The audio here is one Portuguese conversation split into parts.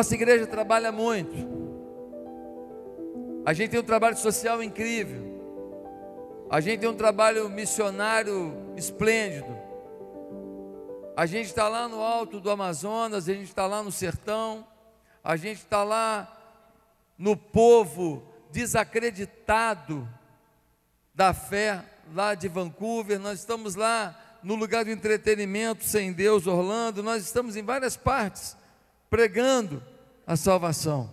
nossa igreja trabalha muito. A gente tem um trabalho social incrível. A gente tem um trabalho missionário esplêndido. A gente está lá no alto do Amazonas, a gente está lá no sertão, a gente está lá no povo desacreditado da fé lá de Vancouver, nós estamos lá no lugar do entretenimento sem Deus, Orlando, nós estamos em várias partes pregando a salvação.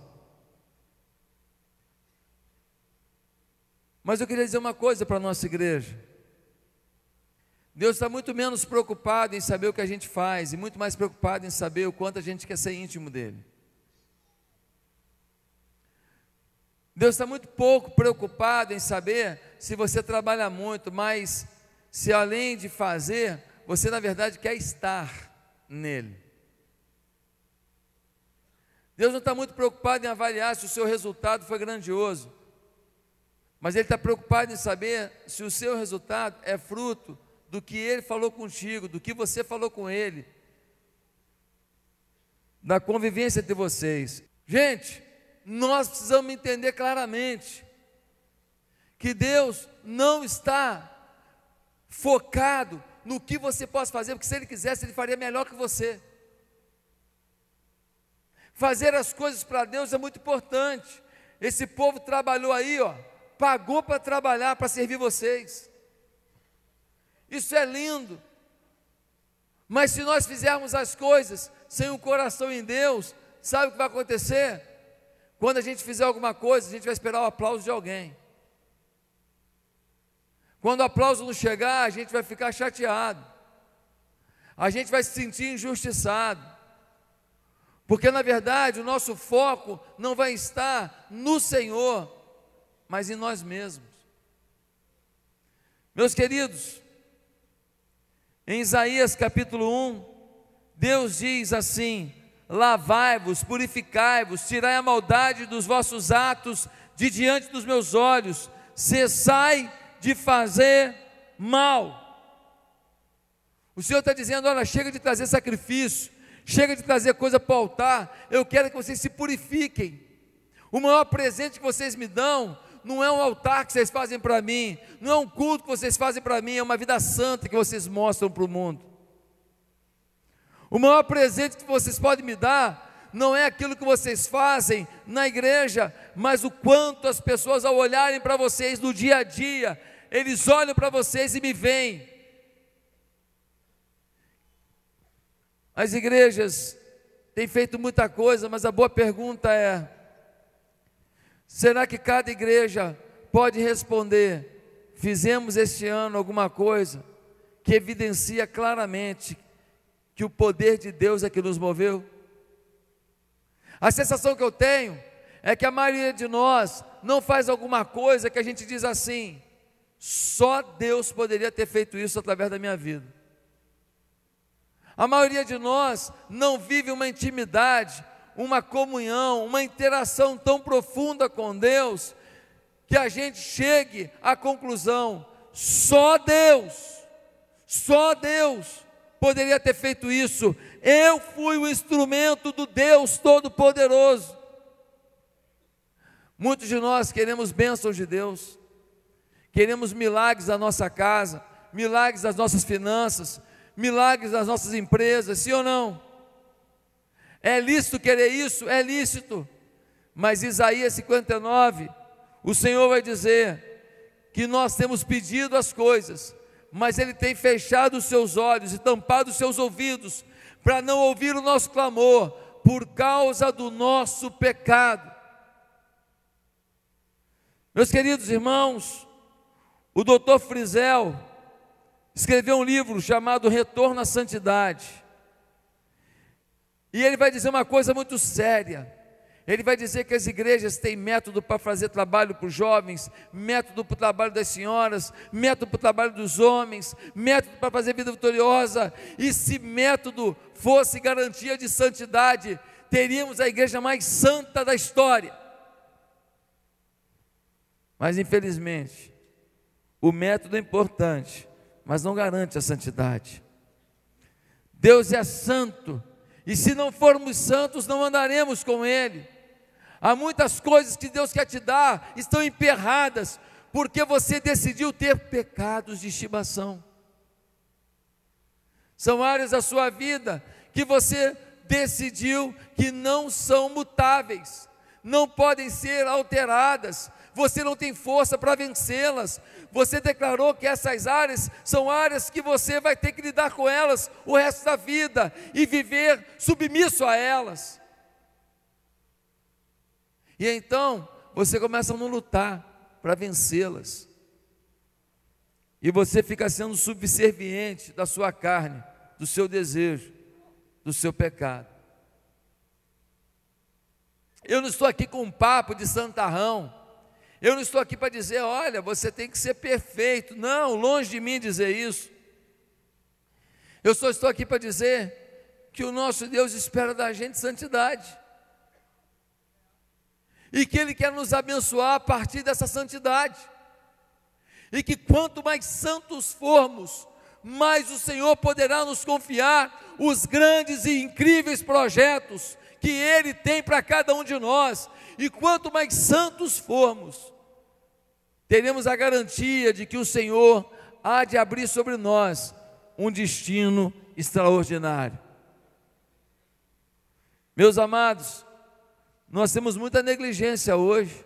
Mas eu queria dizer uma coisa para a nossa igreja. Deus está muito menos preocupado em saber o que a gente faz e muito mais preocupado em saber o quanto a gente quer ser íntimo dele. Deus está muito pouco preocupado em saber se você trabalha muito, mas se além de fazer, você na verdade quer estar nele. Deus não está muito preocupado em avaliar se o seu resultado foi grandioso, mas Ele está preocupado em saber se o seu resultado é fruto do que Ele falou contigo, do que você falou com Ele, da convivência de vocês. Gente, nós precisamos entender claramente que Deus não está focado no que você possa fazer, porque se Ele quisesse, Ele faria melhor que você. Fazer as coisas para Deus é muito importante. Esse povo trabalhou aí, ó, pagou para trabalhar, para servir vocês. Isso é lindo. Mas se nós fizermos as coisas sem um coração em Deus, sabe o que vai acontecer? Quando a gente fizer alguma coisa, a gente vai esperar o aplauso de alguém. Quando o aplauso não chegar, a gente vai ficar chateado. A gente vai se sentir injustiçado. Porque na verdade o nosso foco não vai estar no Senhor, mas em nós mesmos. Meus queridos, em Isaías capítulo 1, Deus diz assim: Lavai-vos, purificai-vos, tirai a maldade dos vossos atos de diante dos meus olhos, cessai de fazer mal. O Senhor está dizendo: olha, chega de trazer sacrifício, Chega de trazer coisa para o altar. Eu quero que vocês se purifiquem. O maior presente que vocês me dão não é um altar que vocês fazem para mim, não é um culto que vocês fazem para mim, é uma vida santa que vocês mostram para o mundo. O maior presente que vocês podem me dar não é aquilo que vocês fazem na igreja, mas o quanto as pessoas, ao olharem para vocês no dia a dia, eles olham para vocês e me veem. As igrejas têm feito muita coisa, mas a boa pergunta é: será que cada igreja pode responder? Fizemos este ano alguma coisa que evidencia claramente que o poder de Deus é que nos moveu? A sensação que eu tenho é que a maioria de nós não faz alguma coisa que a gente diz assim: só Deus poderia ter feito isso através da minha vida. A maioria de nós não vive uma intimidade, uma comunhão, uma interação tão profunda com Deus, que a gente chegue à conclusão: só Deus, só Deus poderia ter feito isso. Eu fui o instrumento do Deus Todo-Poderoso. Muitos de nós queremos bênçãos de Deus, queremos milagres da nossa casa, milagres das nossas finanças, milagres nas nossas empresas, sim ou não? É lícito querer isso? É lícito. Mas Isaías 59, o Senhor vai dizer que nós temos pedido as coisas, mas Ele tem fechado os seus olhos e tampado os seus ouvidos, para não ouvir o nosso clamor, por causa do nosso pecado. Meus queridos irmãos, o doutor Frisel, escreveu um livro chamado Retorno à Santidade. E ele vai dizer uma coisa muito séria. Ele vai dizer que as igrejas têm método para fazer trabalho para os jovens, método para o trabalho das senhoras, método para o trabalho dos homens, método para fazer vida vitoriosa. E se método fosse garantia de santidade, teríamos a igreja mais santa da história. Mas infelizmente, o método é importante, mas não garante a santidade. Deus é santo, e se não formos santos, não andaremos com Ele. Há muitas coisas que Deus quer te dar, estão emperradas, porque você decidiu ter pecados de estimação. São áreas da sua vida que você decidiu que não são mutáveis, não podem ser alteradas, você não tem força para vencê-las. Você declarou que essas áreas são áreas que você vai ter que lidar com elas o resto da vida e viver submisso a elas. E então você começa a não lutar para vencê-las. E você fica sendo subserviente da sua carne, do seu desejo, do seu pecado. Eu não estou aqui com um papo de santarrão, eu não estou aqui para dizer, olha, você tem que ser perfeito. Não, longe de mim dizer isso. Eu só estou aqui para dizer que o nosso Deus espera da gente santidade. E que Ele quer nos abençoar a partir dessa santidade. E que quanto mais santos formos, mais o Senhor poderá nos confiar os grandes e incríveis projetos que Ele tem para cada um de nós e quanto mais santos formos, teremos a garantia de que o Senhor há de abrir sobre nós um destino extraordinário. Meus amados, nós temos muita negligência hoje.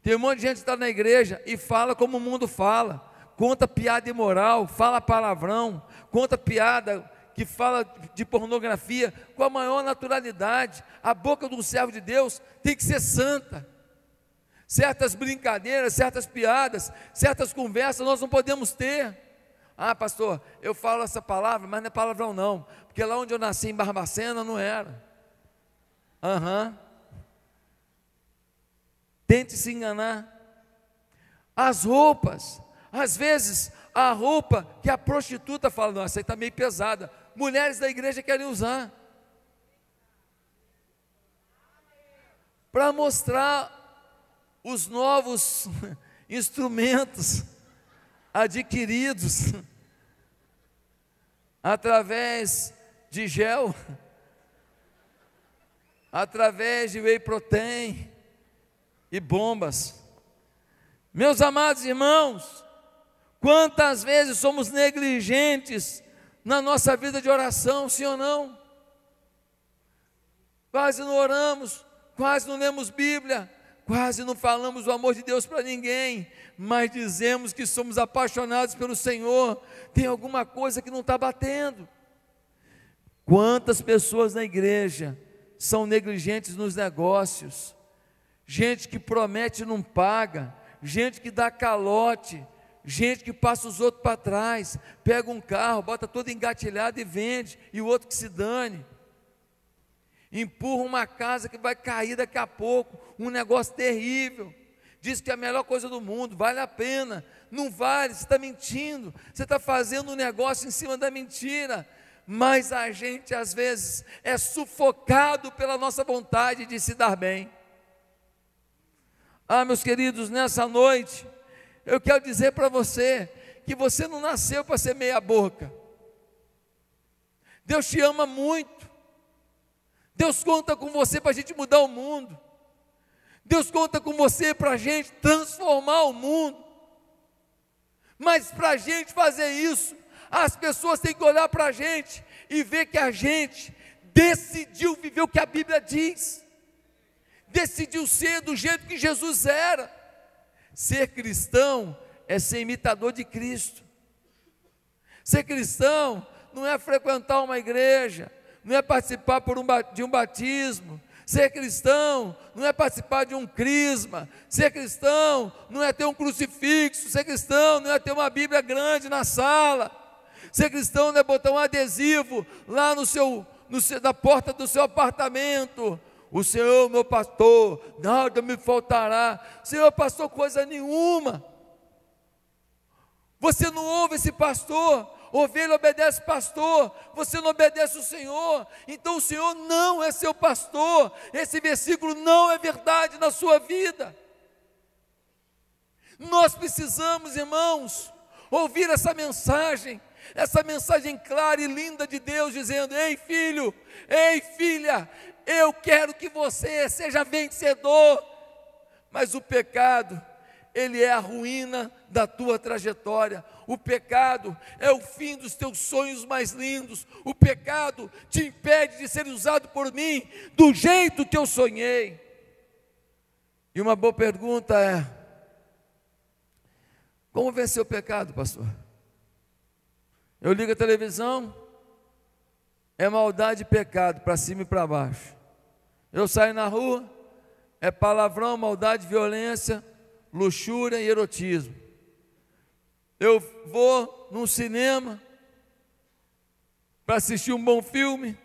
Tem um monte de gente que está na igreja e fala como o mundo fala, conta piada imoral, fala palavrão, conta piada que fala de pornografia com a maior naturalidade. A boca de um servo de Deus tem que ser santa. Certas brincadeiras, certas piadas, certas conversas nós não podemos ter. Ah, pastor, eu falo essa palavra, mas não é palavrão não, porque lá onde eu nasci em Barbacena não era. Aham. Uhum. Tente se enganar. As roupas, às vezes a roupa que a prostituta fala, nossa, aí está meio pesada mulheres da igreja querem usar. Para mostrar os novos instrumentos adquiridos através de gel, através de whey protein e bombas. Meus amados irmãos, quantas vezes somos negligentes na nossa vida de oração, sim ou não? Quase não oramos, quase não lemos Bíblia, quase não falamos o amor de Deus para ninguém, mas dizemos que somos apaixonados pelo Senhor, tem alguma coisa que não está batendo. Quantas pessoas na igreja são negligentes nos negócios, gente que promete e não paga, gente que dá calote, gente que passa os outros para trás, pega um carro, bota todo engatilhado e vende, e o outro que se dane. Empurra uma casa que vai cair daqui a pouco, um negócio terrível. Diz que é a melhor coisa do mundo, vale a pena. Não vale, você está mentindo, você está fazendo um negócio em cima da mentira. Mas a gente às vezes é sufocado pela nossa vontade de se dar bem. Ah, meus queridos, nessa noite, eu quero dizer para você que você não nasceu para ser meia-boca. Deus te ama muito. Deus conta com você para a gente mudar o mundo. Deus conta com você para a gente transformar o mundo. Mas para a gente fazer isso, as pessoas têm que olhar para a gente e ver que a gente decidiu viver o que a Bíblia diz, decidiu ser do jeito que Jesus era. Ser cristão é ser imitador de Cristo. Ser cristão não é frequentar uma igreja, não é participar um, de um batismo. Ser cristão não é participar de um crisma. Ser cristão não é ter um crucifixo. Ser cristão não é ter uma Bíblia grande na sala. Ser cristão não é botar um adesivo lá no seu, no seu, na porta do seu apartamento o Senhor, meu pastor, nada me faltará. Senhor, pastor, coisa nenhuma. Você não ouve esse pastor. Ovelha obedece pastor, você não obedece o Senhor, então o Senhor não é seu pastor. Esse versículo não é verdade na sua vida. Nós precisamos, irmãos, ouvir essa mensagem, essa mensagem clara e linda de Deus dizendo: Ei, filho, ei, filha, eu quero que você seja vencedor. Mas o pecado, ele é a ruína da tua trajetória. O pecado é o fim dos teus sonhos mais lindos. O pecado te impede de ser usado por mim do jeito que eu sonhei. E uma boa pergunta é: como vencer o pecado, pastor? Eu ligo a televisão, é maldade e pecado, para cima e para baixo. Eu saio na rua, é palavrão, maldade, violência, luxúria e erotismo. Eu vou num cinema para assistir um bom filme,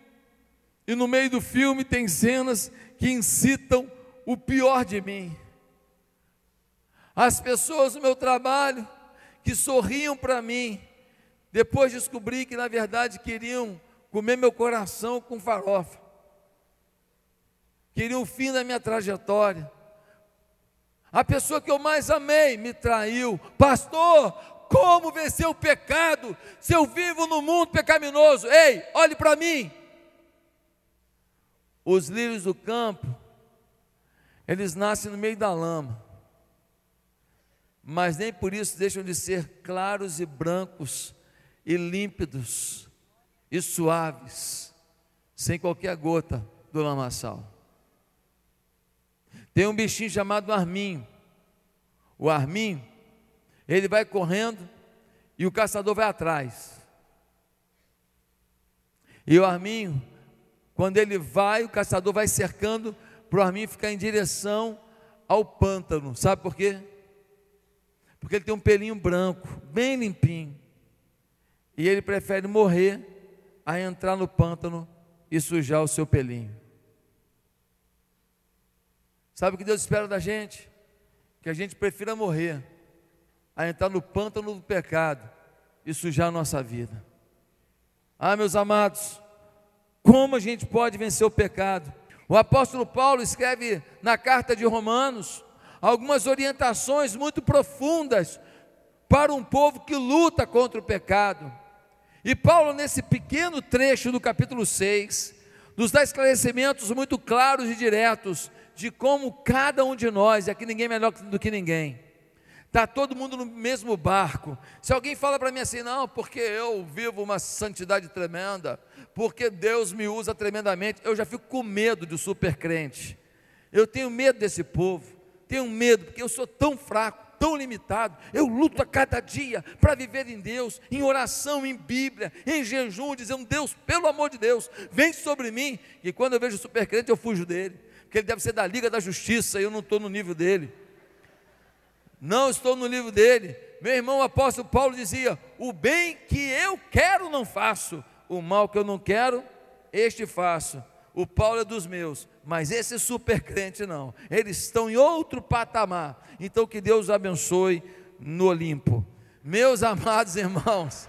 e no meio do filme tem cenas que incitam o pior de mim. As pessoas no meu trabalho que sorriam para mim, depois descobri que na verdade queriam comer meu coração com farofa. Queria o fim da minha trajetória. A pessoa que eu mais amei me traiu. Pastor, como vencer o pecado se eu vivo no mundo pecaminoso? Ei, olhe para mim. Os lírios do campo, eles nascem no meio da lama, mas nem por isso deixam de ser claros e brancos e límpidos e suaves, sem qualquer gota do lamaçal. Tem um bichinho chamado arminho. O arminho, ele vai correndo e o caçador vai atrás. E o arminho, quando ele vai, o caçador vai cercando para o arminho ficar em direção ao pântano. Sabe por quê? Porque ele tem um pelinho branco, bem limpinho. E ele prefere morrer a entrar no pântano e sujar o seu pelinho. Sabe o que Deus espera da gente? Que a gente prefira morrer a entrar no pântano do pecado e sujar a nossa vida. Ah, meus amados, como a gente pode vencer o pecado? O apóstolo Paulo escreve na carta de Romanos algumas orientações muito profundas para um povo que luta contra o pecado. E Paulo, nesse pequeno trecho do capítulo 6, nos dá esclarecimentos muito claros e diretos de como cada um de nós, e aqui ninguém é melhor do que ninguém, está todo mundo no mesmo barco. Se alguém fala para mim assim, não, porque eu vivo uma santidade tremenda, porque Deus me usa tremendamente, eu já fico com medo do supercrente. Eu tenho medo desse povo, tenho medo, porque eu sou tão fraco tão limitado. Eu luto a cada dia para viver em Deus, em oração, em Bíblia, em jejum, dizendo: Deus, pelo amor de Deus, vem sobre mim. E quando eu vejo o supercrente, eu fujo dele, porque ele deve ser da Liga da Justiça e eu não estou no nível dele. Não estou no nível dele. Meu irmão o apóstolo Paulo dizia: O bem que eu quero não faço, o mal que eu não quero, este faço. O Paulo é dos meus, mas esse supercrente não. Eles estão em outro patamar. Então que Deus abençoe no Olimpo. Meus amados irmãos,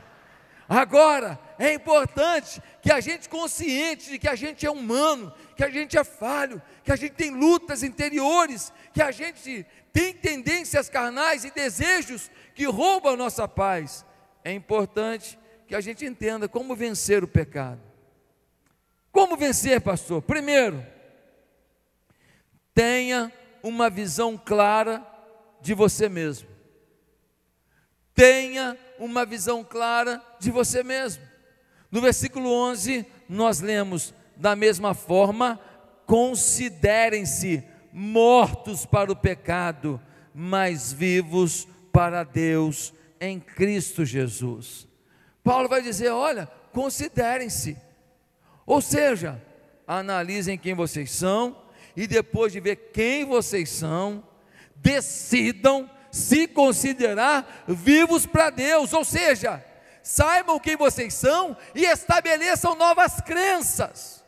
agora é importante que a gente consciente de que a gente é humano, que a gente é falho, que a gente tem lutas interiores, que a gente tem tendências carnais e desejos que roubam a nossa paz. É importante que a gente entenda como vencer o pecado. Como vencer, pastor? Primeiro, tenha uma visão clara de você mesmo. Tenha uma visão clara de você mesmo. No versículo 11, nós lemos: da mesma forma, considerem-se mortos para o pecado, mas vivos para Deus em Cristo Jesus. Paulo vai dizer: olha, considerem-se. Ou seja, analisem quem vocês são, e depois de ver quem vocês são, decidam se considerar vivos para Deus, ou seja, saibam quem vocês são e estabeleçam novas crenças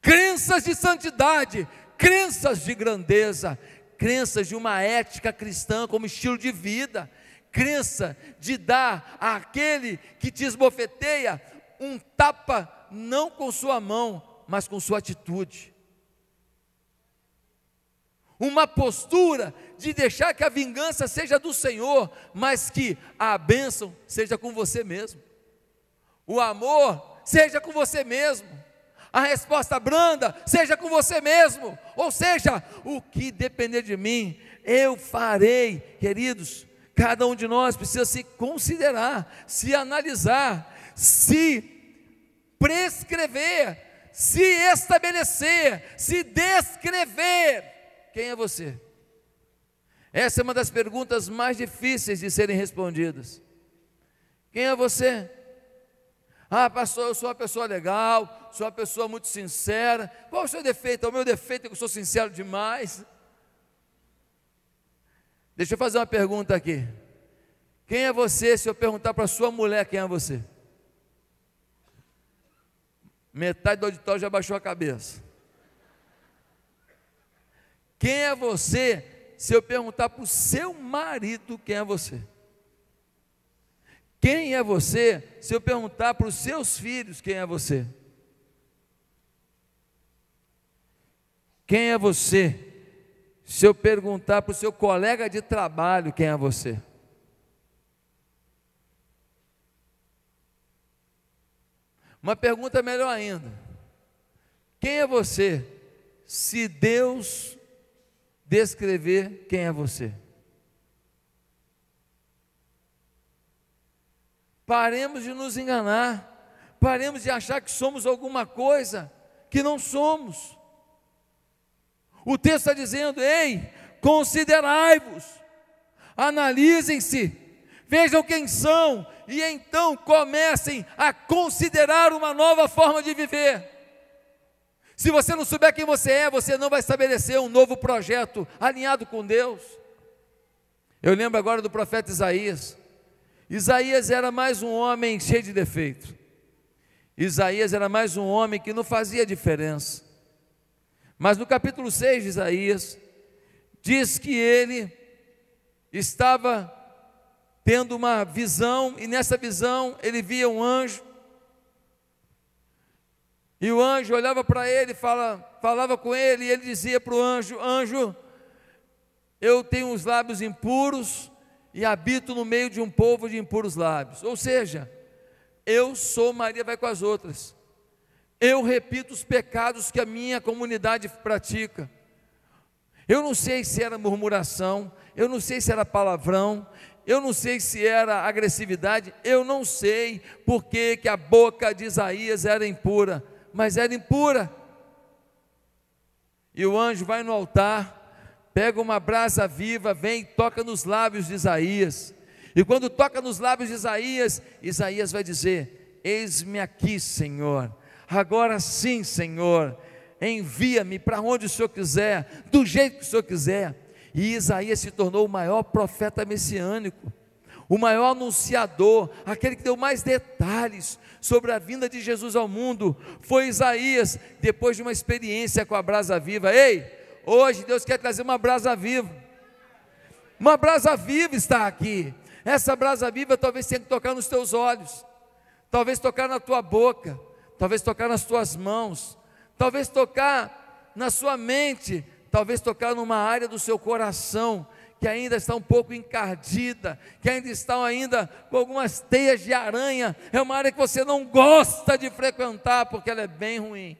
crenças de santidade, crenças de grandeza, crenças de uma ética cristã como estilo de vida, crença de dar àquele que te esbofeteia um tapa não com sua mão, mas com sua atitude uma postura de deixar que a vingança seja do Senhor, mas que a bênção seja com você mesmo, o amor seja com você mesmo, a resposta branda seja com você mesmo, ou seja, o que depender de mim, eu farei, queridos. Cada um de nós precisa se considerar, se analisar, se prescrever, se estabelecer, se descrever quem é você? Essa é uma das perguntas mais difíceis de serem respondidas. Quem é você? Ah, pastor, eu sou uma pessoa legal, sou uma pessoa muito sincera. Qual é o seu defeito? É o meu defeito é que eu sou sincero demais. Deixa eu fazer uma pergunta aqui. Quem é você se eu perguntar para sua mulher quem é você? Metade do auditório já baixou a cabeça. Quem é você? Se eu perguntar para o seu marido quem é você. Quem é você? Se eu perguntar para os seus filhos quem é você. Quem é você? Se eu perguntar para o seu colega de trabalho quem é você. Uma pergunta melhor ainda: quem é você? Se Deus descrever quem é você. Paremos de nos enganar, paremos de achar que somos alguma coisa que não somos. O texto está dizendo: ei, considerai-vos, analisem-se, vejam quem são, e então comecem a considerar uma nova forma de viver. Se você não souber quem você é, você não vai estabelecer um novo projeto alinhado com Deus. Eu lembro agora do profeta Isaías. Isaías era mais um homem cheio de defeito. Isaías era mais um homem que não fazia diferença. Mas no capítulo 6 de Isaías, diz que ele estava tendo uma visão, e nessa visão ele via um anjo e o anjo olhava para ele, fala, falava com ele, e ele dizia para o anjo: Anjo, eu tenho os lábios impuros e habito no meio de um povo de impuros lábios. Ou seja, eu sou Maria vai com as outras. Eu repito os pecados que a minha comunidade pratica. Eu não sei se era murmuração, eu não sei se era palavrão, eu não sei se era agressividade, eu não sei porque que a boca de Isaías era impura mas era impura. E o anjo vai no altar, pega uma brasa viva, vem e toca nos lábios de Isaías. E quando toca nos lábios de Isaías, Isaías vai dizer: Eis-me aqui, Senhor. Agora sim, Senhor, envia-me para onde o Senhor quiser, do jeito que o Senhor quiser. E Isaías se tornou o maior profeta messiânico, o maior anunciador, aquele que deu mais detalhes sobre a vinda de Jesus ao mundo foi Isaías, depois de uma experiência com a brasa viva. Ei, hoje Deus quer trazer uma brasa viva. Uma brasa viva está aqui. Essa brasa viva talvez tenha que tocar nos teus olhos, talvez tocar na tua boca, talvez tocar nas tuas mãos, talvez tocar na sua mente, talvez tocar numa área do seu coração que ainda está um pouco encardida, que ainda estão ainda com algumas teias de aranha, é uma área que você não gosta de frequentar porque ela é bem ruim.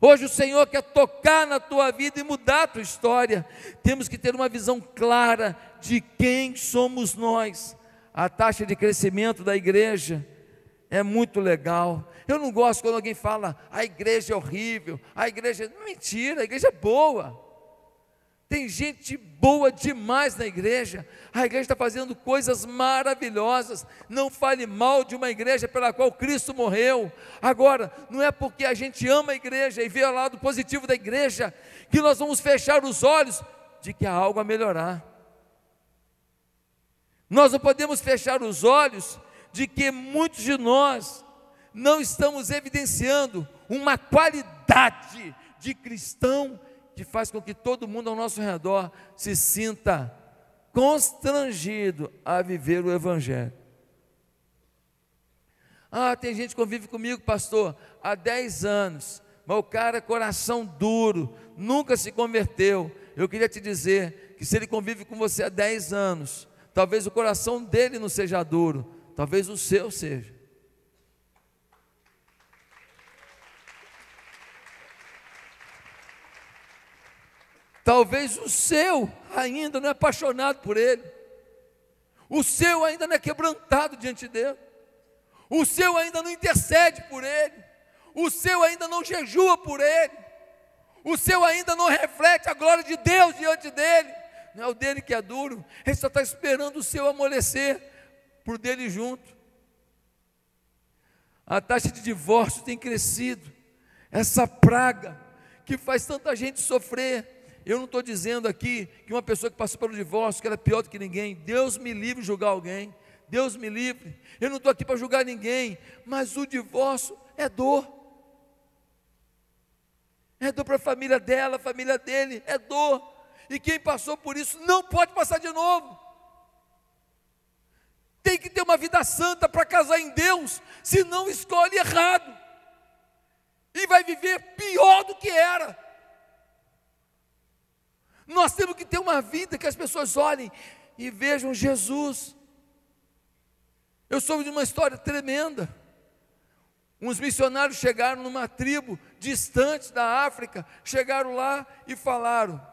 Hoje o Senhor quer tocar na tua vida e mudar a tua história. Temos que ter uma visão clara de quem somos nós. A taxa de crescimento da igreja é muito legal. Eu não gosto quando alguém fala, a igreja é horrível, a igreja. Mentira, a igreja é boa. Tem gente boa demais na igreja. A igreja está fazendo coisas maravilhosas. Não fale mal de uma igreja pela qual Cristo morreu. Agora, não é porque a gente ama a igreja e vê o lado positivo da igreja que nós vamos fechar os olhos de que há algo a melhorar. Nós não podemos fechar os olhos de que muitos de nós não estamos evidenciando uma qualidade de cristão que faz com que todo mundo ao nosso redor se sinta constrangido a viver o Evangelho. Ah, tem gente que convive comigo, pastor, há 10 anos, mas o cara é coração duro, nunca se converteu. Eu queria te dizer que se ele convive com você há 10 anos, talvez o coração dele não seja duro, talvez o seu seja. Talvez o seu ainda não é apaixonado por ele. O seu ainda não é quebrantado diante dele. O seu ainda não intercede por ele. O seu ainda não jejua por ele. O seu ainda não reflete a glória de Deus diante dele. Não é o dele que é duro. Ele só está esperando o seu amolecer por dele junto. A taxa de divórcio tem crescido. Essa praga que faz tanta gente sofrer eu não estou dizendo aqui que uma pessoa que passou pelo divórcio, que era pior do que ninguém, Deus me livre de julgar alguém, Deus me livre, eu não estou aqui para julgar ninguém, mas o divórcio é dor, é dor para a família dela, a família dele, é dor, e quem passou por isso não pode passar de novo. Tem que ter uma vida santa para casar em Deus, senão escolhe errado e vai viver pior do que era. Nós temos que ter uma vida que as pessoas olhem e vejam Jesus. Eu soube de uma história tremenda. Uns missionários chegaram numa tribo distante da África, chegaram lá e falaram: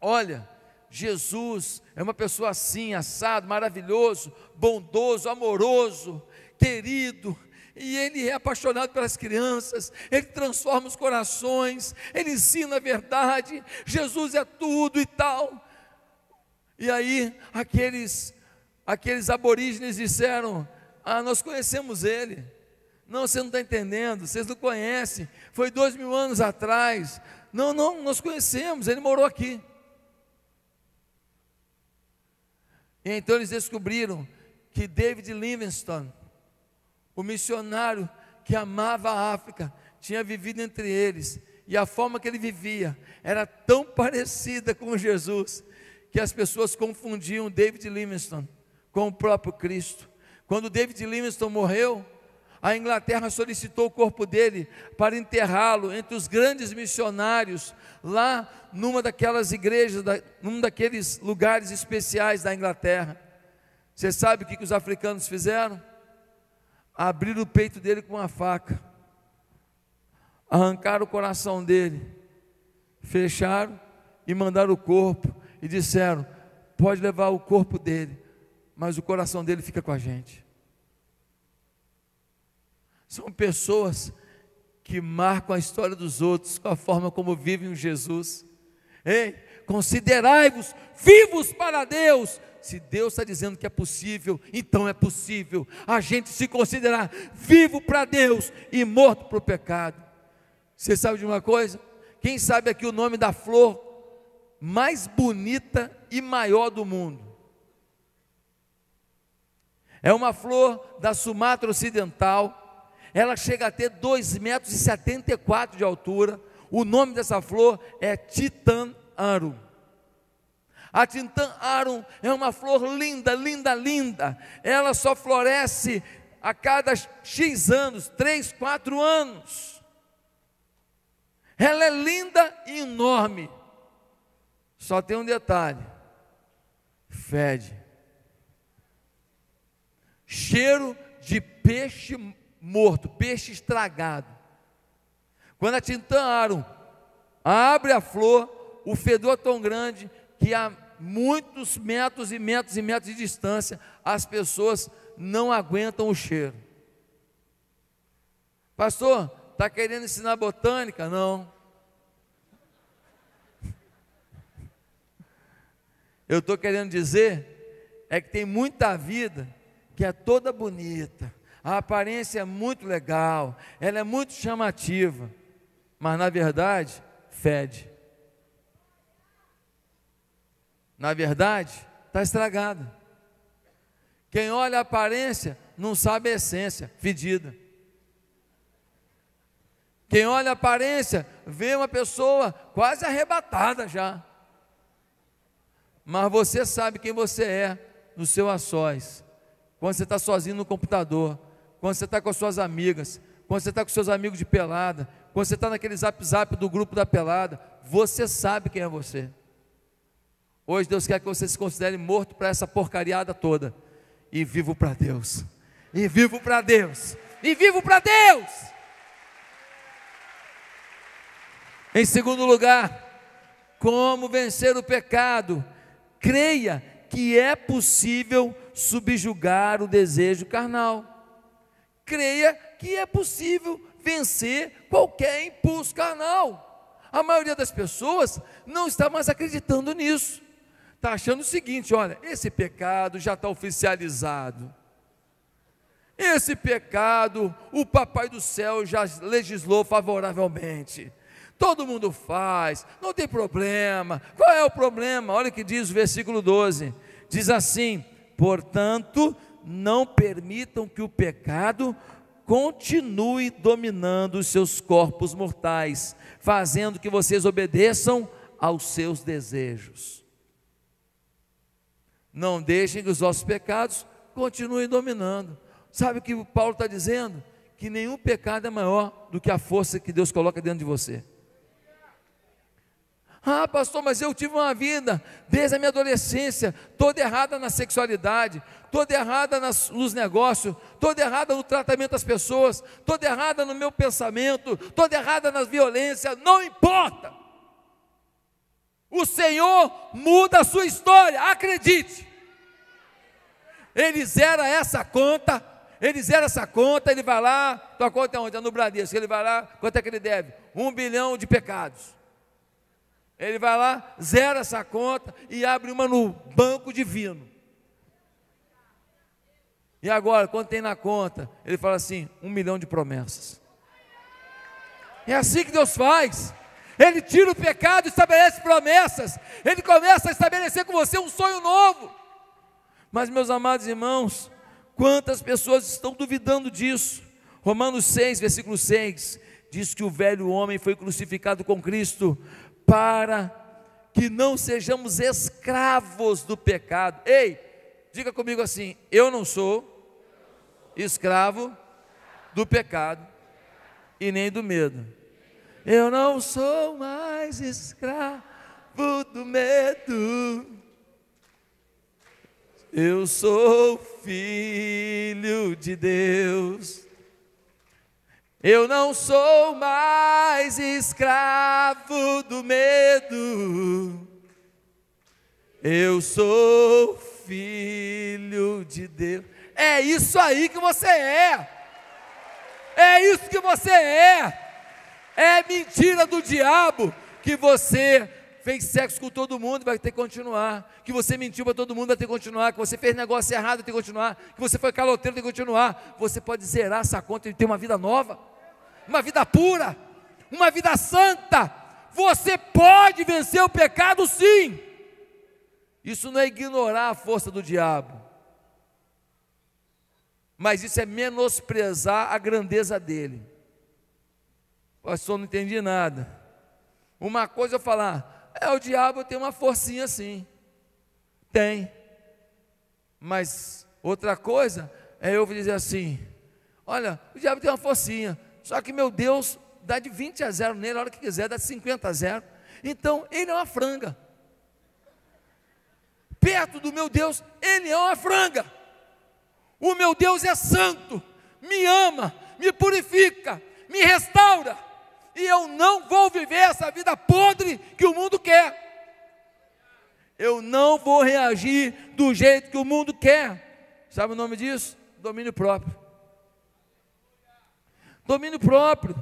Olha, Jesus é uma pessoa assim, assado, maravilhoso, bondoso, amoroso, querido, e ele é apaixonado pelas crianças, ele transforma os corações, ele ensina a verdade, Jesus é tudo e tal. E aí aqueles aqueles aborígenes disseram: "Ah, nós conhecemos ele. Não, você não está entendendo, vocês não conhecem. Foi dois mil anos atrás. Não, não, nós conhecemos. Ele morou aqui." E então eles descobriram que David Livingstone o missionário que amava a África tinha vivido entre eles, e a forma que ele vivia era tão parecida com Jesus que as pessoas confundiam David Livingstone com o próprio Cristo. Quando David Livingstone morreu, a Inglaterra solicitou o corpo dele para enterrá-lo entre os grandes missionários, lá numa daquelas igrejas, da, num daqueles lugares especiais da Inglaterra. Você sabe o que, que os africanos fizeram? abriram o peito dele com uma faca, arrancaram o coração dele, fecharam e mandaram o corpo e disseram: pode levar o corpo dele, mas o coração dele fica com a gente. São pessoas que marcam a história dos outros com a forma como vivem o Jesus. Ei, considerai-vos vivos para Deus, se Deus está dizendo que é possível, então é possível a gente se considerar vivo para Deus e morto para o pecado. Você sabe de uma coisa? Quem sabe aqui o nome da flor mais bonita e maior do mundo? É uma flor da Sumatra Ocidental. Ela chega a ter 2,74 metros de altura. O nome dessa flor é Titan Arum. A Tintã Arum é uma flor linda, linda, linda. Ela só floresce a cada X anos, 3, 4 anos. Ela é linda e enorme. Só tem um detalhe: fede. Cheiro de peixe morto, peixe estragado. Quando a Tintã Arum abre a flor, o fedor é tão grande que a muitos metros e metros e metros de distância, as pessoas não aguentam o cheiro. Pastor, está querendo ensinar botânica? Não. Eu estou querendo dizer é que tem muita vida que é toda bonita, a aparência é muito legal, ela é muito chamativa, mas na verdade fede. na verdade, está estragada. Quem olha a aparência não sabe a essência, fedida. Quem olha a aparência vê uma pessoa quase arrebatada já. Mas você sabe quem você é no seu a sós. Quando você está sozinho no computador, quando você está com as suas amigas, quando você está com seus amigos de pelada, quando você está naquele zap zap do grupo da pelada, você sabe quem é você. Hoje Deus quer que você se considere morto para essa porcariada toda e vivo para Deus. E vivo para Deus. E vivo para Deus. Em segundo lugar, como vencer o pecado? Creia que é possível subjugar o desejo carnal. Creia que é possível vencer qualquer impulso carnal. A maioria das pessoas não está mais acreditando nisso está achando o seguinte: olha, esse pecado já está oficializado. Esse pecado o Papai do Céu já legislou favoravelmente. Todo mundo faz, não tem problema. Qual é o problema? Olha o que diz o versículo 12: diz assim: portanto, não permitam que o pecado continue dominando os seus corpos mortais, fazendo que vocês obedeçam aos seus desejos. Não deixem que os vossos pecados continuem dominando. Sabe o que o Paulo está dizendo? Que nenhum pecado é maior do que a força que Deus coloca dentro de você. Ah, pastor, mas eu tive uma vida desde a minha adolescência toda errada na sexualidade, toda errada nos negócios, toda errada no tratamento das pessoas, toda errada no meu pensamento, toda errada nas violências, não importa. O Senhor muda a sua história, acredite. Ele zera essa conta, ele zera essa conta, ele vai lá, tua conta é onde? É no Bradesco, ele vai lá, quanto é que ele deve? Um bilhão de pecados. Ele vai lá, zera essa conta e abre uma no banco divino. E agora, quando tem na conta, ele fala assim: um milhão de promessas. É assim que Deus faz. Ele tira o pecado, estabelece promessas. Ele começa a estabelecer com você um sonho novo. Mas, meus amados irmãos, quantas pessoas estão duvidando disso? Romanos 6, versículo 6 diz que o velho homem foi crucificado com Cristo para que não sejamos escravos do pecado. Ei, diga comigo assim: eu não sou escravo do pecado e nem do medo eu não sou mais escravo do medo. Eu sou filho de Deus. Eu não sou mais escravo do medo. Eu sou filho de Deus. É isso aí que você é. É isso que você é. É mentira do diabo que você fez sexo com todo mundo, e vai ter que continuar. Que você mentiu para todo mundo, vai ter que continuar. Que você fez negócio errado, vai ter que continuar. Que você foi caloteiro, tem que continuar. Você pode zerar essa conta e ter uma vida nova, uma vida pura, uma vida santa. Você pode vencer o pecado, sim. Isso não é ignorar a força do diabo, mas isso é menosprezar a grandeza dele pastor não entendia nada. Uma coisa é eu falar, é o diabo tem uma forcinha assim. Tem. Mas outra coisa é eu dizer assim: olha, o diabo tem uma forcinha, só que meu Deus dá de 20 a 0 nele, a hora que quiser, dá de 50 a 0. Então, ele é uma franga. Perto do meu Deus, ele é uma franga. O meu Deus é santo, me ama, me purifica, me restaura e eu não vou viver essa vida podre que o mundo quer. Eu não vou reagir do jeito que o mundo quer. Sabe o nome disso? Domínio próprio. Domínio próprio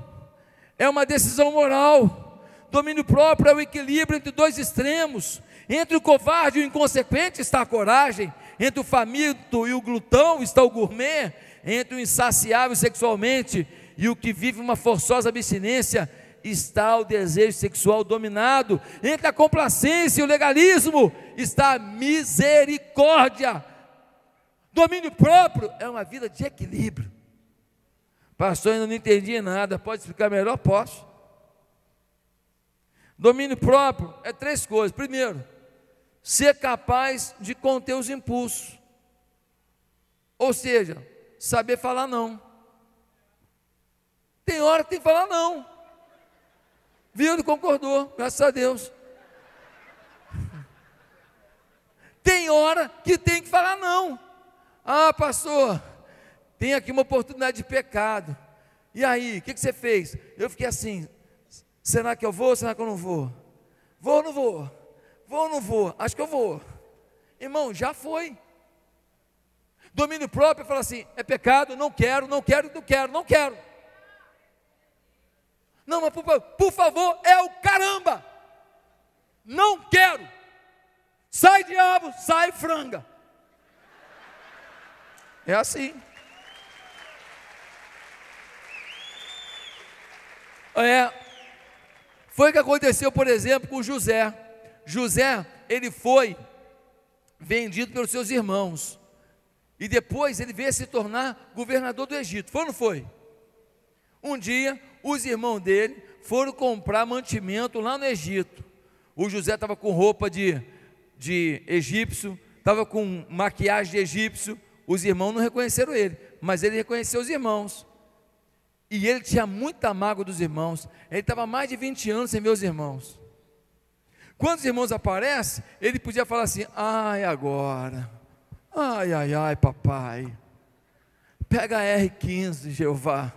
é uma decisão moral. Domínio próprio é o equilíbrio entre dois extremos. Entre o covarde e o inconsequente está a coragem. Entre o faminto e o glutão está o gourmet. Entre o insaciável sexualmente e o que vive uma forçosa abstinência está o desejo sexual dominado, entre a complacência e o legalismo está a misericórdia. Domínio próprio é uma vida de equilíbrio. Pastor, ainda não entendi nada, pode explicar melhor? Posso. Domínio próprio é três coisas. Primeiro, ser capaz de conter os impulsos. Ou seja, saber falar não. Tem hora que tem que falar não. Viu? Ele concordou, graças a Deus. Tem hora que tem que falar não. Ah, pastor, tem aqui uma oportunidade de pecado. E aí, o que, que você fez? Eu fiquei assim: será que eu vou? Será que eu não vou? Vou ou não vou? Vou ou não vou? Acho que eu vou. Irmão, já foi. Domínio próprio fala assim: é pecado, não quero, não quero, não quero, não quero. Não, mas por, por favor, é o caramba. Não quero. Sai diabo, sai franga. É assim. É. Foi o que aconteceu, por exemplo, com José. José, ele foi vendido pelos seus irmãos. E depois ele veio se tornar governador do Egito. Foi ou não foi? Um dia, os irmãos dele foram comprar mantimento lá no Egito. O José estava com roupa de, de egípcio, estava com maquiagem de egípcio. Os irmãos não reconheceram ele, mas ele reconheceu os irmãos. E ele tinha muita mágoa dos irmãos. Ele estava mais de 20 anos sem ver os irmãos. Quando os irmãos aparecem, ele podia falar assim: ai, agora. Ai, ai, ai, papai. Pega a R15, Jeová.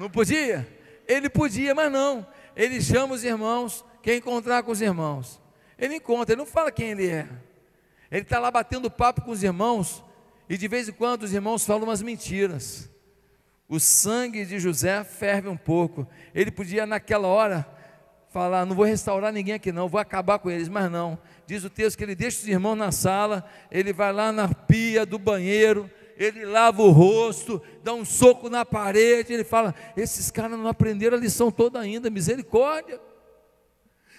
Não podia? Ele podia, mas não. Ele chama os irmãos, quer encontrar com os irmãos. Ele encontra, ele não fala quem ele é. Ele está lá batendo papo com os irmãos, e de vez em quando os irmãos falam umas mentiras. O sangue de José ferve um pouco. Ele podia, naquela hora, falar: Não vou restaurar ninguém aqui, não, vou acabar com eles, mas não. Diz o texto que ele deixa os irmãos na sala, ele vai lá na pia do banheiro, ele lava o rosto, dá um soco na parede, ele fala: esses caras não aprenderam a lição toda ainda, misericórdia.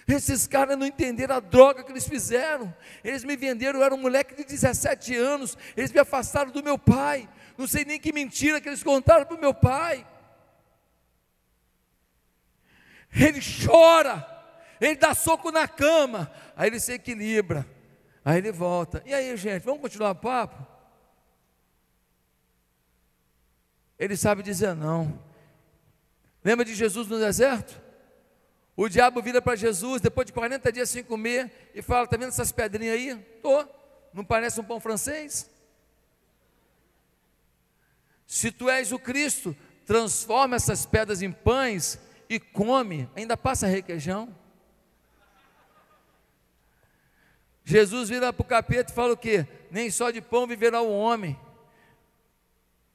Esses caras não entenderam a droga que eles fizeram. Eles me venderam, eu era um moleque de 17 anos. Eles me afastaram do meu pai. Não sei nem que mentira que eles contaram para o meu pai. Ele chora, ele dá soco na cama, aí ele se equilibra, aí ele volta. E aí, gente, vamos continuar o papo? ele sabe dizer não. Lembra de Jesus no deserto? O diabo vira para Jesus depois de 40 dias sem comer e fala: Está vendo essas pedrinhas aí? Tô, não parece um pão francês? Se tu és o Cristo, transforma essas pedras em pães e come, ainda passa requeijão. Jesus vira para o capeta e fala o quê? Nem só de pão viverá o homem,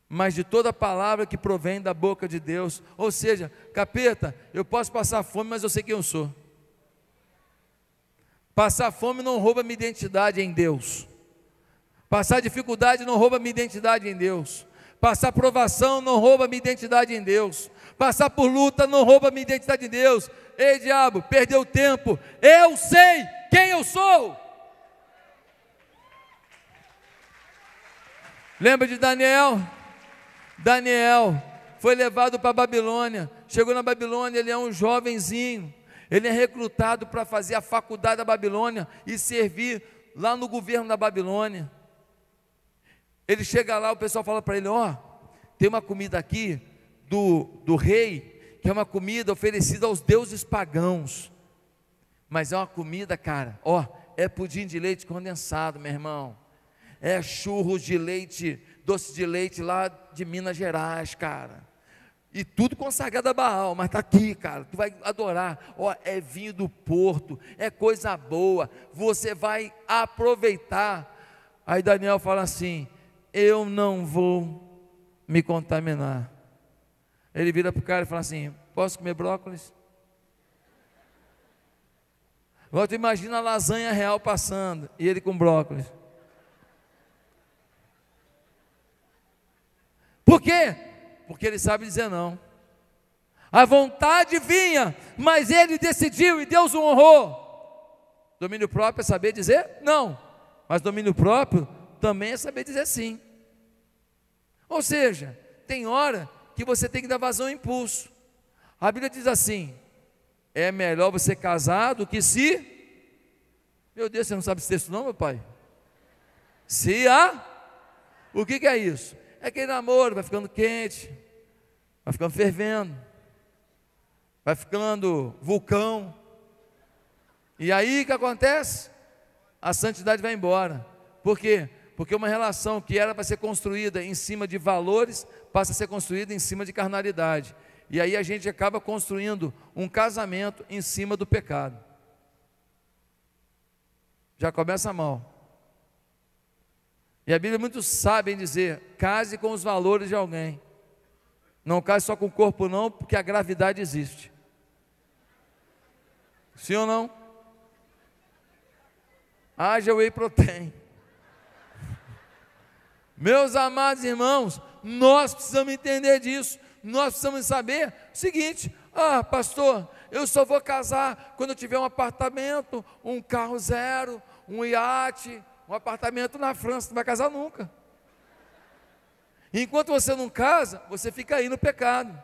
mas de toda palavra que provém da boca de Deus. Ou seja, capeta, eu posso passar fome, mas eu sei quem eu sou. Passar fome não rouba minha identidade em Deus. Passar dificuldade não rouba minha identidade em Deus. Passar provação não rouba minha identidade em Deus. Passar por luta não rouba minha identidade em Deus. Ei, diabo, perdeu tempo. Eu sei quem eu sou. Lembra de Daniel? Daniel foi levado para a Babilônia. Chegou na Babilônia, ele é um jovenzinho. Ele é recrutado para fazer a faculdade da Babilônia e servir lá no governo da Babilônia. Ele chega lá, o pessoal fala para ele: Ó, oh, tem uma comida aqui do, do rei, que é uma comida oferecida aos deuses pagãos. Mas é uma comida, cara, ó, oh, é pudim de leite condensado, meu irmão. É churros de leite, doce de leite lá de Minas Gerais, cara. E tudo consagrado a Baal, mas está aqui, cara. Tu vai adorar. Ó, é vinho do Porto, é coisa boa. Você vai aproveitar. Aí Daniel fala assim: Eu não vou me contaminar. Ele vira para o cara e fala assim: Posso comer brócolis? Agora tu imagina a lasanha real passando e ele com brócolis. quê? Porque ele sabe dizer não. A vontade vinha, mas ele decidiu e Deus o honrou. Domínio próprio é saber dizer não, mas domínio próprio também é saber dizer sim. Ou seja, tem hora que você tem que dar vazão ao impulso. A Bíblia diz assim: é melhor você casar do que se. Meu Deus, você não sabe esse texto, não, meu pai? Se a. O que, que é isso? É aquele namoro, vai ficando quente, vai ficando fervendo, vai ficando vulcão. E aí o que acontece? A santidade vai embora. Por quê? Porque uma relação que era para ser construída em cima de valores passa a ser construída em cima de carnalidade. E aí a gente acaba construindo um casamento em cima do pecado. Já começa mal. E a Bíblia é muito sábia em dizer: case com os valores de alguém. Não case só com o corpo, não, porque a gravidade existe. Sim ou não? Haja whey protein. Meus amados irmãos, nós precisamos entender disso. Nós precisamos saber o seguinte: ah, pastor, eu só vou casar quando eu tiver um apartamento, um carro zero, um iate, um apartamento na França, não vai casar nunca. Enquanto você não casa, você fica aí no pecado,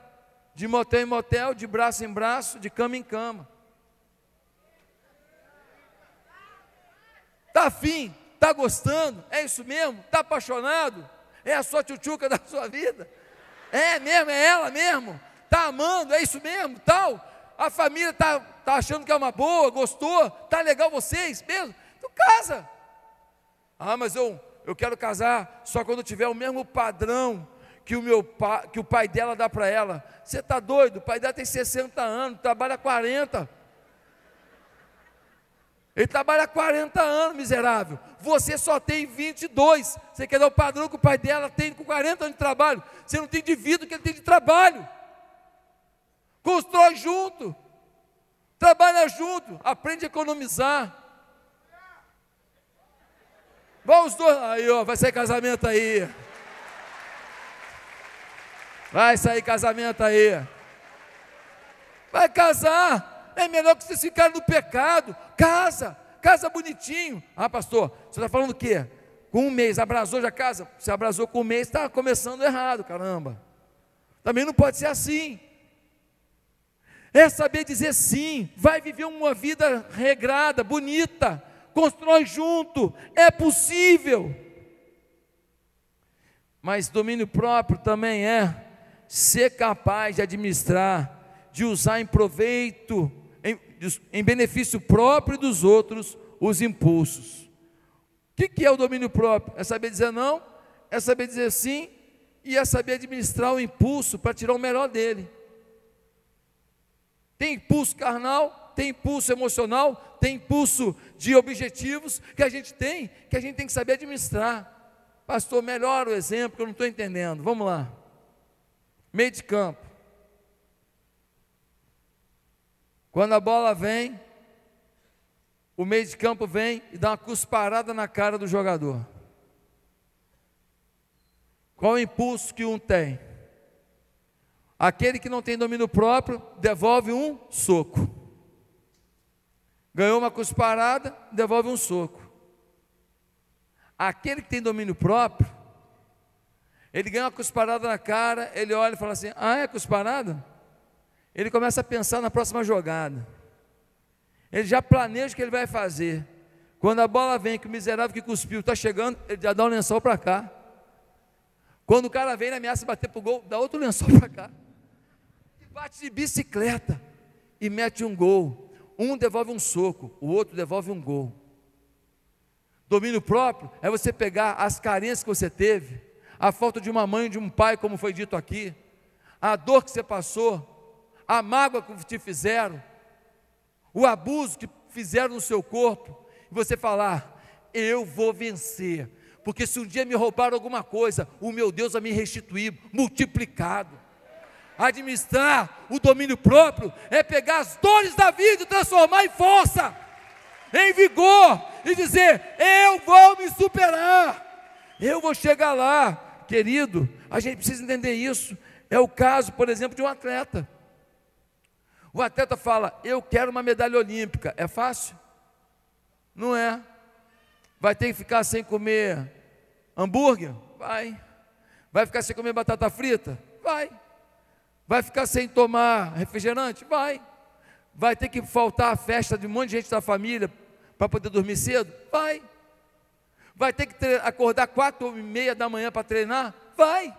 de motel em motel, de braço em braço, de cama em cama. Tá afim, tá gostando, é isso mesmo? Tá apaixonado? É a sua tchutchuca da sua vida? É mesmo, é ela mesmo? Tá amando, é isso mesmo, tal? A família tá, tá achando que é uma boa, gostou, tá legal vocês mesmo? Então casa. Ah, mas eu, eu quero casar só quando tiver o mesmo padrão que o, meu pa, que o pai dela dá para ela. Você está doido? O pai dela tem 60 anos, trabalha 40. Ele trabalha 40 anos, miserável. Você só tem 22. Você quer dar o padrão que o pai dela tem com 40 anos de trabalho. Você não tem de vida que ele tem de trabalho. Constrói junto. Trabalha junto. Aprende a economizar. Vão os dois. Aí, ó, vai sair casamento aí. Vai sair casamento aí. Vai casar. É melhor que vocês ficarem no pecado. Casa, casa bonitinho. Ah, pastor, você está falando o quê? Com um mês, abrasou já casa? Se abrasou com um mês, está começando errado, caramba. Também não pode ser assim. É saber dizer sim, vai viver uma vida regrada, bonita, constrói junto, é possível. Mas domínio próprio também é ser capaz de administrar, de usar em proveito, em, em benefício próprio dos outros, os impulsos. O que, que é o domínio próprio? É saber dizer não, é saber dizer sim e é saber administrar o impulso para tirar o melhor dele. Tem impulso carnal, tem impulso emocional, tem impulso de objetivos que a gente tem, que a gente tem que saber administrar. Pastor, melhora o exemplo, que eu não estou entendendo. Vamos lá. Meio de campo. Quando a bola vem, o meio de campo vem e dá uma cusparada na cara do jogador. Qual o impulso que um tem? Aquele que não tem domínio próprio devolve um soco. Ganhou uma cusparada, devolve um soco. Aquele que tem domínio próprio, ele ganha uma cusparada na cara, ele olha e fala assim: Ah, é cusparada? Ele começa a pensar na próxima jogada. Ele já planeja o que ele vai fazer. Quando a bola vem, que o miserável que cuspiu está chegando, ele já dá um lençol para cá. Quando o cara vem, ele ameaça bater para o gol, dá outro lençol para cá. E bate de bicicleta e mete um gol. Um devolve um soco, o outro devolve um gol. Domínio próprio é você pegar as carências que você teve, a falta de uma mãe, de um pai, como foi dito aqui, a dor que você passou, a mágoa que te fizeram, o abuso que fizeram no seu corpo, e você falar: eu vou vencer, porque se um dia me roubaram alguma coisa, o meu Deus vai me restituir, multiplicado. Administrar o domínio próprio é pegar as dores da vida e transformar em força, em vigor e dizer: Eu vou me superar, eu vou chegar lá, querido. A gente precisa entender isso. É o caso, por exemplo, de um atleta. O atleta fala: Eu quero uma medalha olímpica. É fácil? Não é. Vai ter que ficar sem comer hambúrguer? Vai. Vai ficar sem comer batata frita? Vai. Vai ficar sem tomar refrigerante? Vai. Vai ter que faltar a festa de um monte de gente da família para poder dormir cedo? Vai. Vai ter que tre- acordar quatro e meia da manhã para treinar? Vai.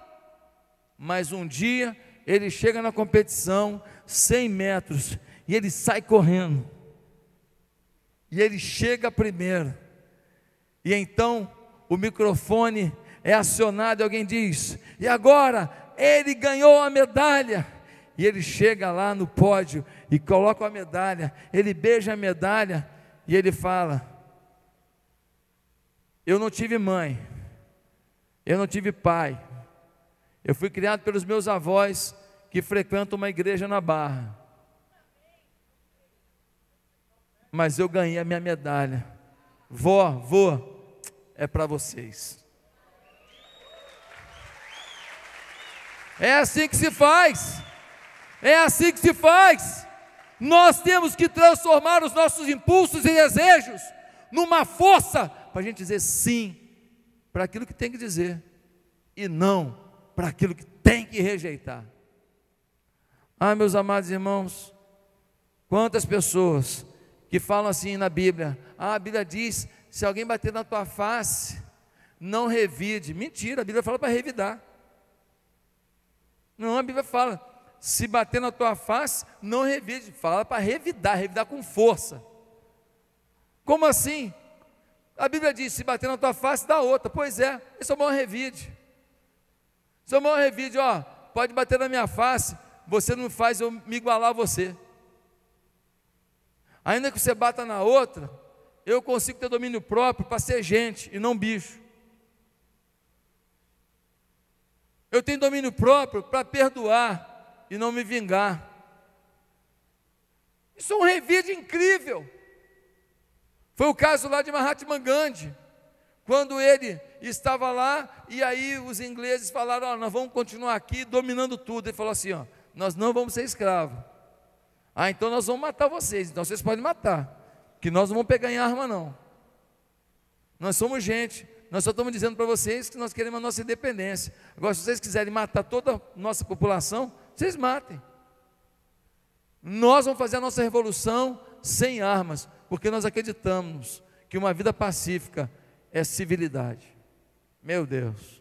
Mas um dia ele chega na competição, 100 metros, e ele sai correndo. E ele chega primeiro. E então o microfone é acionado e alguém diz: E agora? ele ganhou a medalha. E ele chega lá no pódio e coloca a medalha, ele beija a medalha e ele fala: Eu não tive mãe, eu não tive pai, eu fui criado pelos meus avós que frequentam uma igreja na Barra. Mas eu ganhei a minha medalha. Vó, vô, é para vocês. É assim que se faz. É assim que se faz. Nós temos que transformar os nossos impulsos e desejos numa força para a gente dizer sim para aquilo que tem que dizer e não para aquilo que tem que rejeitar. Ah, meus amados irmãos, quantas pessoas que falam assim na Bíblia: ah, a Bíblia diz, se alguém bater na tua face, não revide. Mentira, a Bíblia fala para revidar. Não, a Bíblia fala: se bater na tua face, não revide. Fala para revidar, revidar com força. Como assim? A Bíblia diz: se bater na tua face, dá outra. Pois é, esse é o maior revide. Esse é o maior revide, ó. Pode bater na minha face, você não faz eu me igualar a você. Ainda que você bata na outra, eu consigo ter domínio próprio para ser gente e não bicho. Eu tenho domínio próprio para perdoar e não me vingar. Isso é um revide incrível. Foi o caso lá de Mahatma Gandhi, quando ele estava lá e aí os ingleses falaram: oh, nós vamos continuar aqui dominando tudo. Ele falou assim: ó, nós não vamos ser escravos. Ah, então nós vamos matar vocês, então vocês podem matar, que nós não vamos pegar em arma, não. Nós somos gente, nós só estamos dizendo para vocês que nós queremos a nossa independência. Agora, se vocês quiserem matar toda a nossa população, vocês matem. Nós vamos fazer a nossa revolução sem armas, porque nós acreditamos que uma vida pacífica é civilidade. Meu Deus.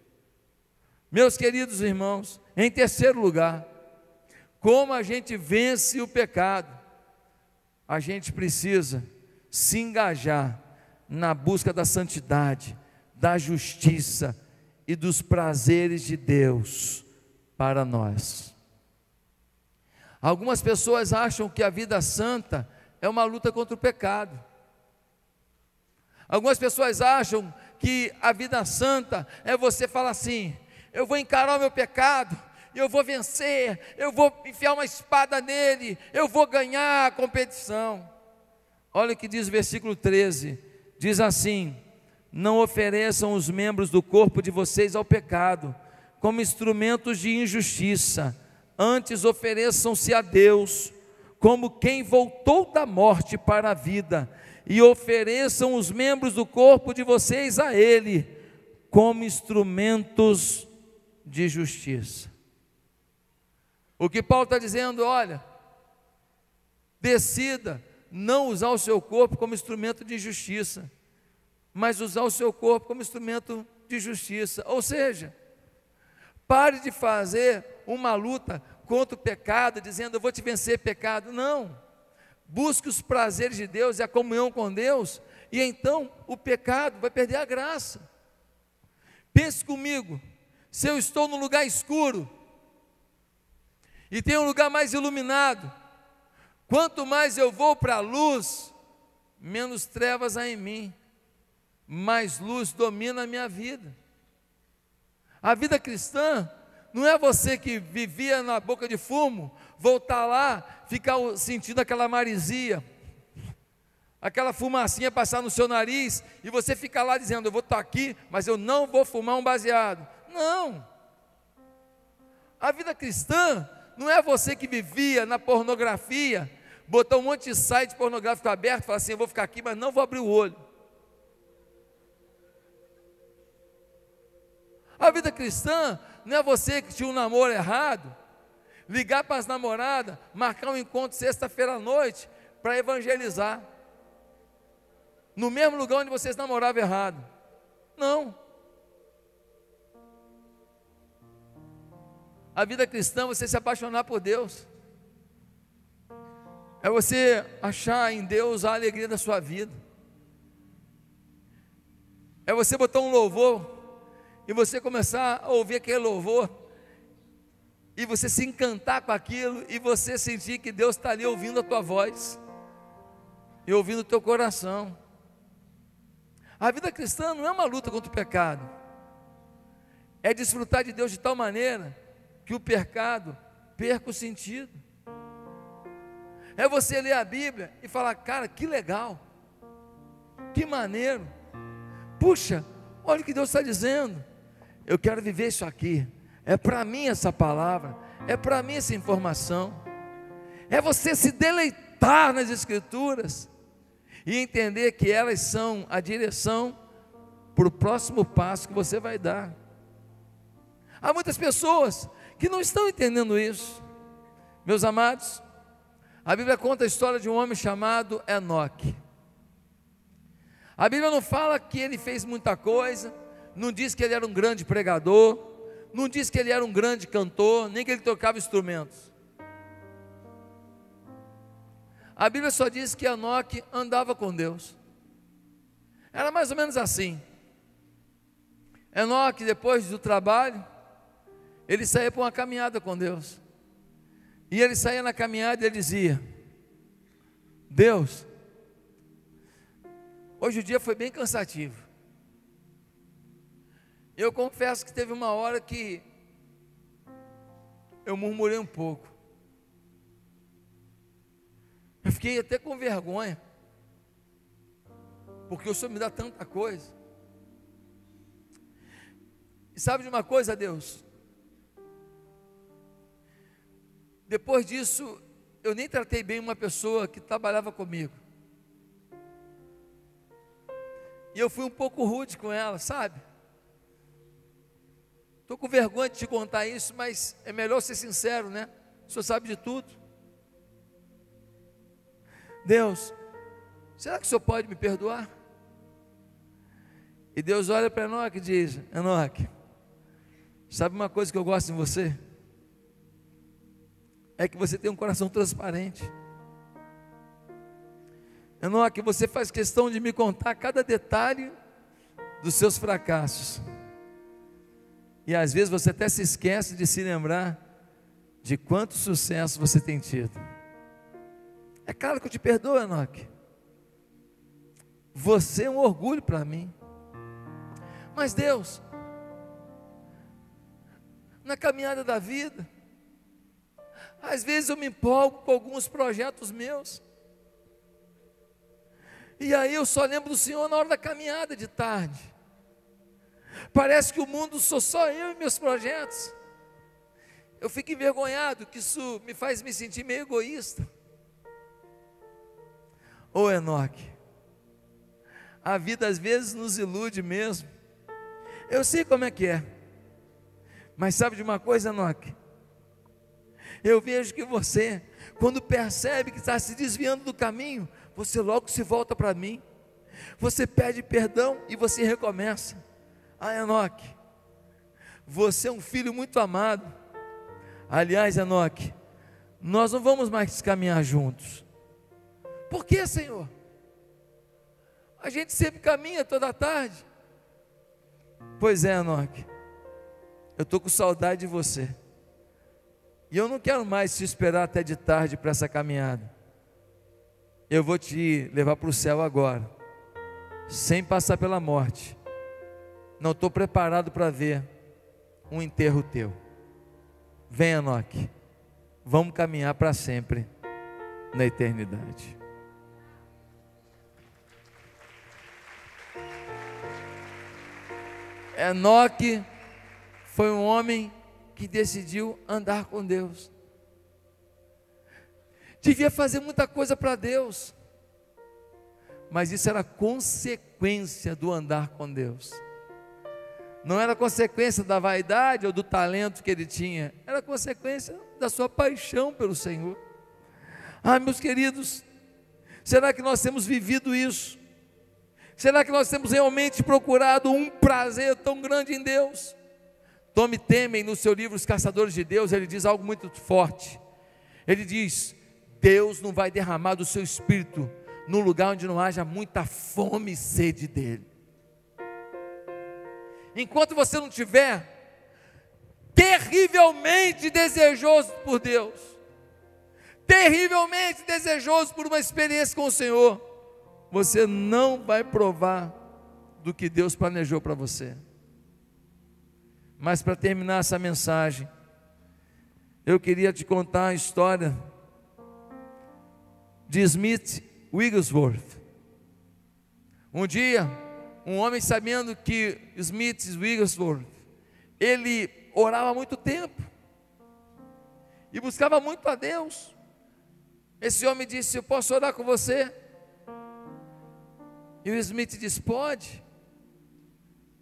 Meus queridos irmãos, em terceiro lugar, como a gente vence o pecado? A gente precisa se engajar na busca da santidade, da justiça e dos prazeres de Deus para nós. Algumas pessoas acham que a vida santa é uma luta contra o pecado. Algumas pessoas acham que a vida santa é você falar assim: eu vou encarar o meu pecado, eu vou vencer, eu vou enfiar uma espada nele, eu vou ganhar a competição. Olha o que diz o versículo 13: diz assim: não ofereçam os membros do corpo de vocês ao pecado, como instrumentos de injustiça, antes ofereçam-se a Deus, como quem voltou da morte para a vida, e ofereçam os membros do corpo de vocês a Ele, como instrumentos de justiça. O que Paulo está dizendo, olha, decida não usar o seu corpo como instrumento de injustiça mas usar o seu corpo como instrumento de justiça. Ou seja, pare de fazer uma luta contra o pecado, dizendo eu vou te vencer, pecado. Não. Busque os prazeres de Deus e a comunhão com Deus, e então o pecado vai perder a graça. Pense comigo, se eu estou num lugar escuro e tem um lugar mais iluminado, quanto mais eu vou para a luz, menos trevas há em mim mais luz domina a minha vida. A vida cristã não é você que vivia na boca de fumo, voltar lá, ficar sentindo aquela marisia, aquela fumacinha passar no seu nariz e você ficar lá dizendo: Eu vou estar aqui, mas eu não vou fumar um baseado. Não. A vida cristã não é você que vivia na pornografia, botar um monte de site pornográfico aberto, falar assim: Eu vou ficar aqui, mas não vou abrir o olho. A vida cristã não é você que tinha um namoro errado, ligar para as namoradas, marcar um encontro sexta-feira à noite para evangelizar. No mesmo lugar onde vocês namoravam errado. Não. A vida cristã é você se apaixonar por Deus. É você achar em Deus a alegria da sua vida. É você botar um louvor e você começar a ouvir aquele louvor, e você se encantar com aquilo, e você sentir que Deus está ali ouvindo a tua voz, e ouvindo o teu coração. A vida cristã não é uma luta contra o pecado, é desfrutar de Deus de tal maneira que o pecado perca o sentido. É você ler a Bíblia e falar, cara, que legal, que maneiro, puxa, olha o que Deus está dizendo. Eu quero viver isso aqui. É para mim essa palavra. É para mim essa informação. É você se deleitar nas Escrituras e entender que elas são a direção para o próximo passo que você vai dar. Há muitas pessoas que não estão entendendo isso. Meus amados, a Bíblia conta a história de um homem chamado Enoque. A Bíblia não fala que ele fez muita coisa, não diz que ele era um grande pregador, não diz que ele era um grande cantor, nem que ele tocava instrumentos. A Bíblia só diz que Enoque andava com Deus. Era mais ou menos assim. Enoque, depois do trabalho, ele saía para uma caminhada com Deus. E ele saía na caminhada e ele dizia: Deus, hoje o dia foi bem cansativo. Eu confesso que teve uma hora que eu murmurei um pouco. Eu fiquei até com vergonha. Porque o Senhor me dá tanta coisa. E sabe de uma coisa, Deus? Depois disso, eu nem tratei bem uma pessoa que trabalhava comigo. E eu fui um pouco rude com ela, sabe? Estou com vergonha de te contar isso, mas é melhor ser sincero, né? O senhor sabe de tudo. Deus, será que o senhor pode me perdoar? E Deus olha para Enoque e diz: Enoque, sabe uma coisa que eu gosto em você? É que você tem um coração transparente. Enoque, você faz questão de me contar cada detalhe dos seus fracassos. E às vezes você até se esquece de se lembrar de quanto sucesso você tem tido. É claro que eu te perdoo, Enoque. Você é um orgulho para mim. Mas Deus, na caminhada da vida, às vezes eu me empolgo com alguns projetos meus. E aí eu só lembro do Senhor na hora da caminhada de tarde. Parece que o mundo sou só eu e meus projetos. Eu fico envergonhado que isso me faz me sentir meio egoísta. Ô Enoque, a vida às vezes nos ilude mesmo. Eu sei como é que é. Mas sabe de uma coisa, Enoque? Eu vejo que você, quando percebe que está se desviando do caminho, você logo se volta para mim. Você pede perdão e você recomeça. Ah, Enoque, você é um filho muito amado. Aliás, Enoque, nós não vamos mais caminhar juntos. Por que, Senhor? A gente sempre caminha toda tarde. Pois é, Enoque, eu estou com saudade de você. E eu não quero mais te esperar até de tarde para essa caminhada. Eu vou te levar para o céu agora, sem passar pela morte não estou preparado para ver um enterro teu. Venha, Enoque. Vamos caminhar para sempre na eternidade. Enoque foi um homem que decidiu andar com Deus. Devia fazer muita coisa para Deus, mas isso era consequência do andar com Deus não era consequência da vaidade ou do talento que ele tinha, era consequência da sua paixão pelo Senhor. Ah, meus queridos, será que nós temos vivido isso? Será que nós temos realmente procurado um prazer tão grande em Deus? Tome temem no seu livro Os Caçadores de Deus, ele diz algo muito forte. Ele diz: Deus não vai derramar do seu espírito num lugar onde não haja muita fome e sede dele enquanto você não tiver terrivelmente desejoso por Deus, terrivelmente desejoso por uma experiência com o Senhor, você não vai provar do que Deus planejou para você. Mas para terminar essa mensagem, eu queria te contar a história de Smith Wigglesworth. Um dia, um homem sabendo que Smith Wigglesworth, ele orava muito tempo e buscava muito a Deus. Esse homem disse: Eu posso orar com você? E o Smith disse: Pode.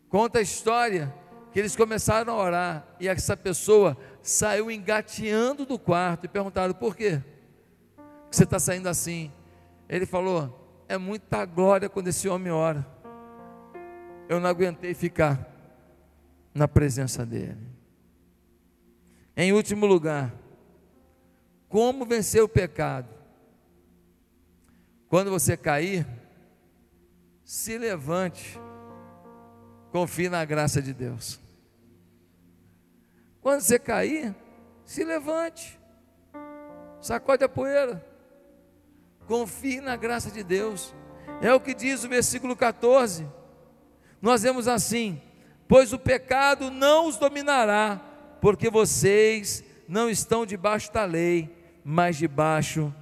Conta a história que eles começaram a orar e essa pessoa saiu engateando do quarto e perguntaram: Por quê? Que você está saindo assim? Ele falou: É muita glória quando esse homem ora eu não aguentei ficar na presença dele. Em último lugar, como vencer o pecado? Quando você cair, se levante, confie na graça de Deus. Quando você cair, se levante, sacode a poeira, confie na graça de Deus. É o que diz o versículo 14 nós vemos assim: pois o pecado não os dominará, porque vocês não estão debaixo da lei, mas debaixo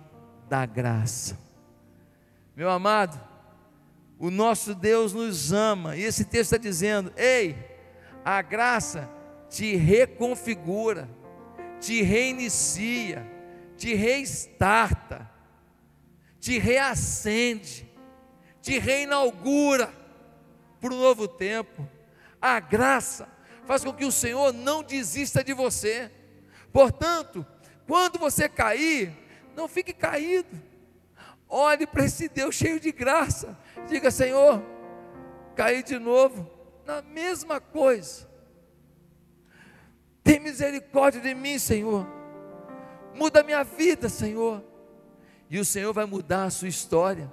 da graça. Meu amado, o nosso Deus nos ama, e esse texto está dizendo: ei, a graça te reconfigura, te reinicia, te reestarta, te reacende, te reinaugura para um novo tempo. A graça faz com que o Senhor não desista de você. Portanto, quando você cair, não fique caído. Olhe para esse Deus cheio de graça. Diga, Senhor, caí de novo na mesma coisa. Tem misericórdia de mim, Senhor. Muda a minha vida, Senhor. E o Senhor vai mudar a sua história.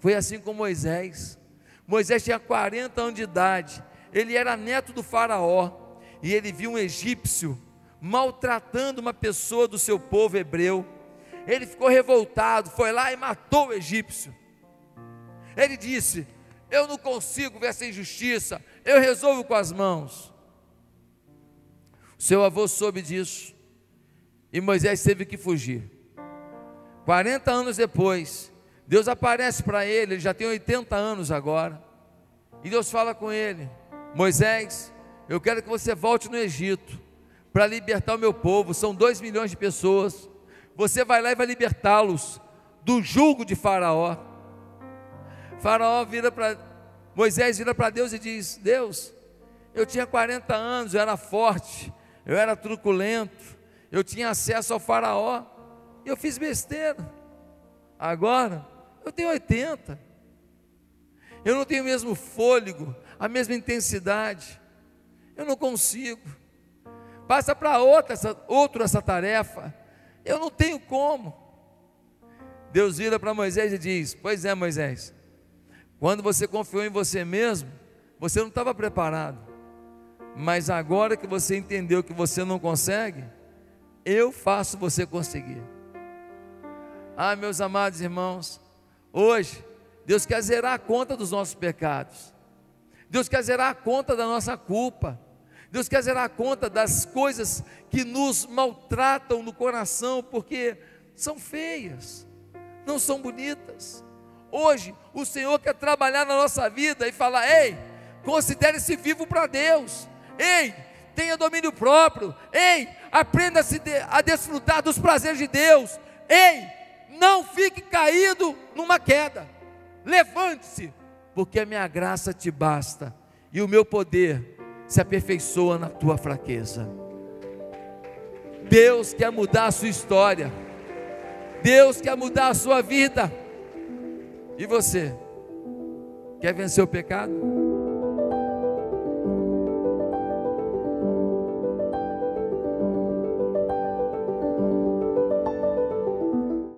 Foi assim com Moisés. Moisés tinha 40 anos de idade, ele era neto do Faraó, e ele viu um egípcio maltratando uma pessoa do seu povo hebreu. Ele ficou revoltado, foi lá e matou o egípcio. Ele disse: Eu não consigo ver essa injustiça, eu resolvo com as mãos. Seu avô soube disso e Moisés teve que fugir. 40 anos depois, Deus aparece para ele, ele já tem 80 anos agora. E Deus fala com ele: Moisés, eu quero que você volte no Egito para libertar o meu povo. São 2 milhões de pessoas. Você vai lá e vai libertá-los do jugo de Faraó. Faraó vira para Moisés vira para Deus e diz: Deus, eu tinha 40 anos, eu era forte, eu era truculento, eu tinha acesso ao Faraó, eu fiz besteira. Agora, eu tenho 80. Eu não tenho o mesmo fôlego, a mesma intensidade. Eu não consigo. Passa para outra essa, outro essa tarefa. Eu não tenho como. Deus vira para Moisés e diz: Pois é, Moisés, quando você confiou em você mesmo, você não estava preparado. Mas agora que você entendeu que você não consegue, eu faço você conseguir. Ah, meus amados irmãos, Hoje, Deus quer zerar a conta dos nossos pecados. Deus quer zerar a conta da nossa culpa. Deus quer zerar a conta das coisas que nos maltratam no coração, porque são feias, não são bonitas. Hoje, o Senhor quer trabalhar na nossa vida e falar: ei, considere-se vivo para Deus. Ei, tenha domínio próprio. Ei, aprenda a desfrutar dos prazeres de Deus. Ei, não fique caído numa queda. Levante-se, porque a minha graça te basta e o meu poder se aperfeiçoa na tua fraqueza. Deus quer mudar a sua história. Deus quer mudar a sua vida. E você? Quer vencer o pecado?